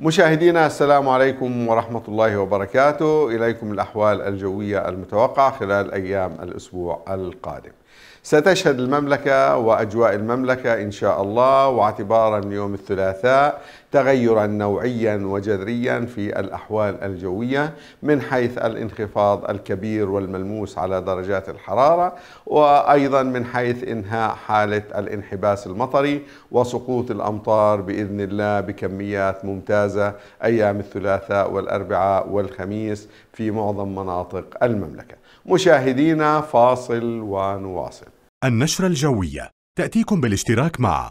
مشاهدينا السلام عليكم ورحمة الله وبركاته إليكم الأحوال الجوية المتوقعة خلال أيام الأسبوع القادم ستشهد المملكة وأجواء المملكة إن شاء الله واعتبارا من يوم الثلاثاء تغيرا نوعيا وجذريا في الأحوال الجوية من حيث الانخفاض الكبير والملموس على درجات الحرارة وأيضا من حيث إنهاء حالة الانحباس المطري وسقوط الأمطار بإذن الله بكميات ممتازة أيام الثلاثاء والأربعاء والخميس في معظم مناطق المملكة مشاهدينا فاصل ونواصل النشرة الجوية تأتيكم بالاشتراك مع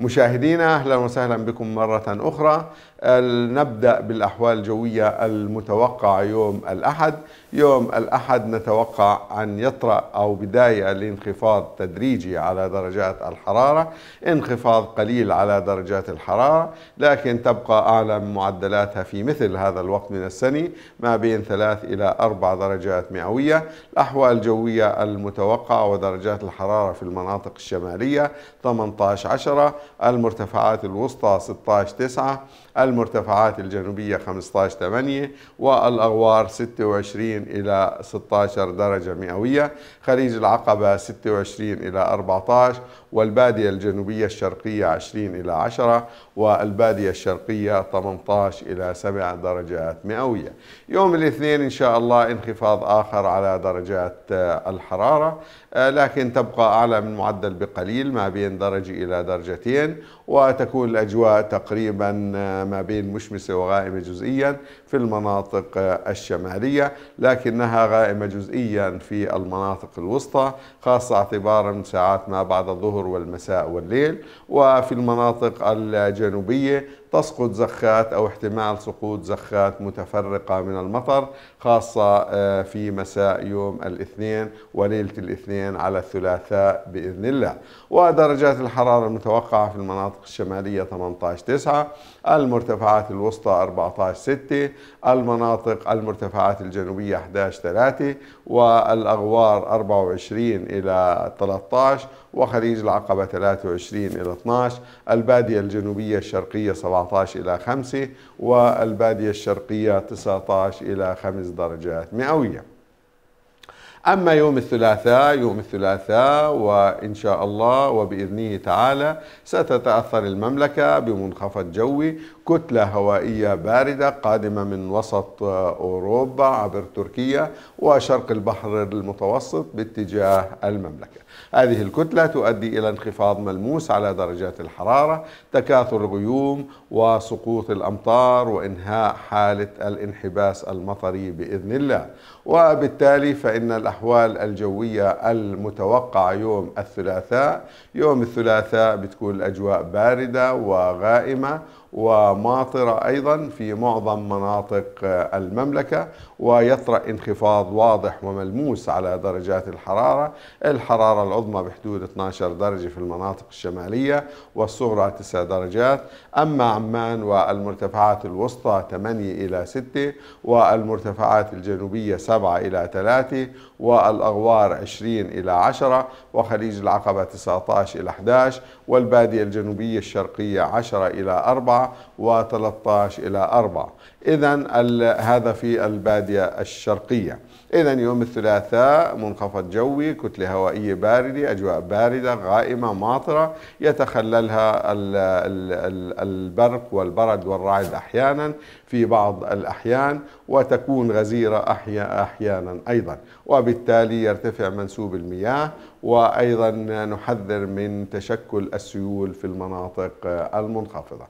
مشاهدينا اهلا وسهلا بكم مره اخرى نبدا بالاحوال الجويه المتوقعه يوم الاحد يوم الاحد نتوقع ان يطرا او بدايه لانخفاض تدريجي على درجات الحراره انخفاض قليل على درجات الحراره لكن تبقى اعلى من معدلاتها في مثل هذا الوقت من السنه ما بين ثلاث الى اربع درجات مئويه الاحوال الجويه المتوقعه ودرجات الحراره في المناطق الشماليه 18 10 المرتفعات الوسطى 16 9 المرتفعات الجنوبية 15 8 والأغوار 26 إلى 16 درجة مئوية خليج العقبة 26 إلى 14 والبادية الجنوبية الشرقية 20 إلى 10 والبادية الشرقية 18 إلى 7 درجات مئوية يوم الاثنين إن شاء الله انخفاض آخر على درجات الحرارة آه، لكن تبقى أعلى من معدل بقليل ما بين درجة إلى درجتين وتكون الأجواء تقريبا آه، ما بين مشمسة وغائمة جزئيا في المناطق آه، الشمالية لكنها غائمة جزئيا في المناطق الوسطى خاصة اعتبارا من ساعات ما بعد الظهر والمساء والليل وفي المناطق الجنوبية تسقط زخات أو احتمال سقوط زخات متفرقة من المطر خاصة آه، في مساء يوم الاثنين وليلة الاثنين على الثلاثاء بإذن الله ودرجات الحرارة المتوقعة في المناطق الشمالية 18-9 المرتفعات الوسطى 14-6 المناطق المرتفعات الجنوبية 11-3 والأغوار 24 إلى 13 وخليج العقبة 23 إلى 12 البادية الجنوبية الشرقية 17 14 إلى 5 والبادية الشرقية 19 إلى 5 درجات مئوية أما يوم الثلاثاء يوم الثلاثاء وإن شاء الله وبإذنه تعالى ستتأثر المملكة بمنخفض جوي كتلة هوائية باردة قادمة من وسط أوروبا عبر تركيا وشرق البحر المتوسط باتجاه المملكة هذه الكتلة تؤدي إلى انخفاض ملموس على درجات الحرارة تكاثر الغيوم وسقوط الأمطار وإنهاء حالة الانحباس المطري بإذن الله وبالتالي فإن الأحوال الجوية المتوقعة يوم الثلاثاء يوم الثلاثاء بتكون الأجواء باردة وغائمة وماطرة أيضا في معظم مناطق آه، المملكة ويطرأ انخفاض واضح وملموس على درجات الحرارة الحرارة العظمى بحدود 12 درجة في المناطق الشمالية والصغرى 9 درجات أما عمان والمرتفعات الوسطى 8 إلى 6 والمرتفعات الجنوبية 7 إلى 3 والأغوار 20 إلى 10 وخليج العقبة 19 إلى 11 والبادية الجنوبية الشرقية 10 إلى 4 و13 إلى 4 إذا هذا في البادية الشرقية إذا يوم الثلاثاء منخفض جوي كتلة هوائية باردة أجواء باردة غائمة ماطرة يتخللها البرق والبرد والرعد أحيانا في بعض الأحيان وتكون غزيرة أحيانا أيضا وبالتالي يرتفع منسوب المياه وأيضا نحذر من تشكل السيول في المناطق المنخفضة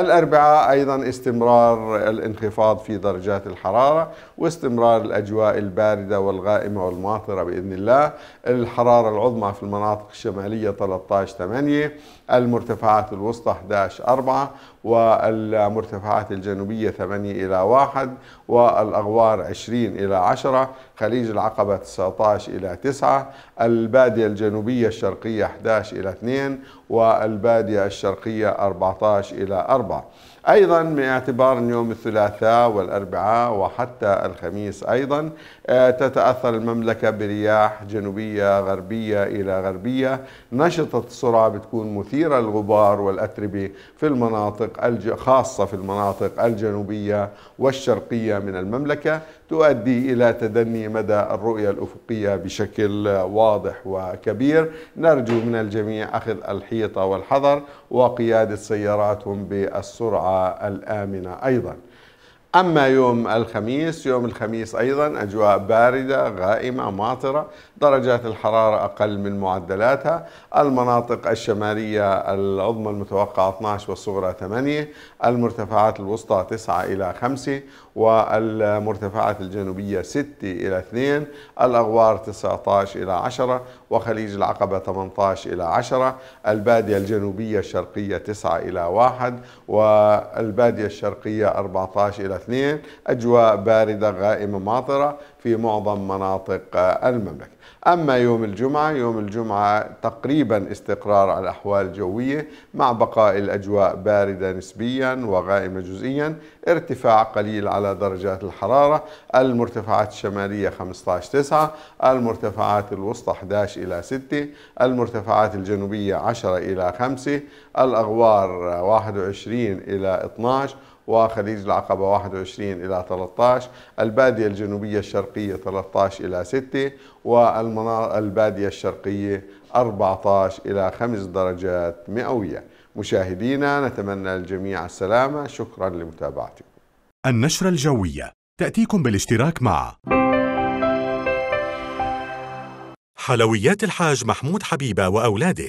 الأربعاء أيضا استمرار الانخفاض في درجات الحرارة واستمرار الأجواء الباردة والغائمة والماطرة بإذن الله الحرارة العظمى في المناطق الشمالية 13-8 المرتفعات الوسطى 11-4 والمرتفعات الجنوبية 8 إلى 1 والأغوار 20 إلى 10 خليج العقبة 19 إلى 9 البادية الجنوبية الشرقية 11 إلى 2 والبادية الشرقية 14 إلى 4 أيضا باعتبار أن يوم الثلاثاء والأربعاء وحتى الخميس أيضا آه، تتأثر المملكة برياح جنوبية غربية إلى غربية نشطة السرعة بتكون مثيرة الغبار والأتربة في المناطق خاصة في المناطق الجنوبية والشرقية من المملكة تؤدي إلى تدني مدى الرؤية الأفقية بشكل واضح وكبير نرجو من الجميع أخذ الحيطة والحذر وقيادة سياراتهم بالسرعة والامنه ايضا. أما يوم الخميس يوم الخميس أيضا أجواء باردة غائمة ماطرة درجات الحرارة أقل من معدلاتها المناطق الشمالية العظمى المتوقعة 12 والصغرى 8 المرتفعات الوسطى 9 إلى 5 والمرتفعات الجنوبية 6 إلى 2 الأغوار 19 إلى 10 وخليج العقبة 18 إلى 10 البادية الجنوبية الشرقية 9 إلى 1 والبادية الشرقية 14 إلى الاثنين أجواء باردة غائمة ماطرة في معظم مناطق المملكة أما يوم الجمعة يوم الجمعة تقريبا استقرار على الأحوال الجوية مع بقاء الأجواء باردة نسبيا وغائمة جزئيا ارتفاع قليل على درجات الحرارة المرتفعات الشمالية 15 9 المرتفعات الوسطى 11 إلى 6 المرتفعات الجنوبية 10 إلى 5 الأغوار 21 إلى 12 وخليج العقبة 21 إلى 13 البادية الجنوبية الشرقية 13 إلى 6 والبادية الشرقية 14 إلى 5 درجات مئوية مشاهدينا نتمنى الجميع السلامة شكرا لمتابعتكم النشرة الجوية تأتيكم بالاشتراك مع حلويات الحاج محمود حبيبة وأولاده